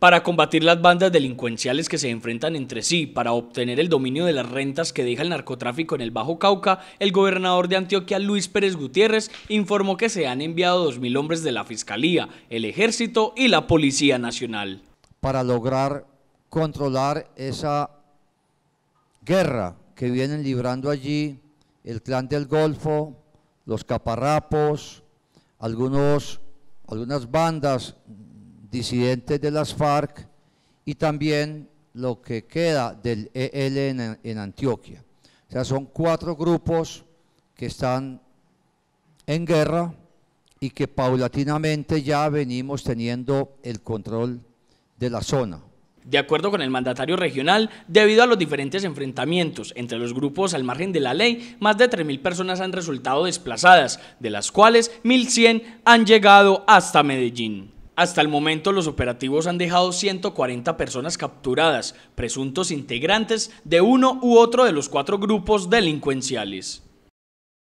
para combatir las bandas delincuenciales que se enfrentan entre sí, para obtener el dominio de las rentas que deja el narcotráfico en el Bajo Cauca, el gobernador de Antioquia, Luis Pérez Gutiérrez, informó que se han enviado 2.000 hombres de la Fiscalía, el Ejército y la Policía Nacional. Para lograr controlar esa guerra que vienen librando allí el clan del Golfo, los caparrapos, algunos, algunas bandas disidentes de las FARC y también lo que queda del ELN en, Antioquia. O sea, son cuatro grupos que están en guerra y que paulatinamente ya venimos teniendo el control de la zona. De acuerdo con el mandatario regional, debido a los diferentes enfrentamientos entre los grupos al margen de la ley, más de 3.000 personas han resultado desplazadas, de las cuales 1.100 han llegado hasta Medellín. Hasta el momento los operativos han dejado 140 personas capturadas, presuntos integrantes de uno u otro de los cuatro grupos delincuenciales.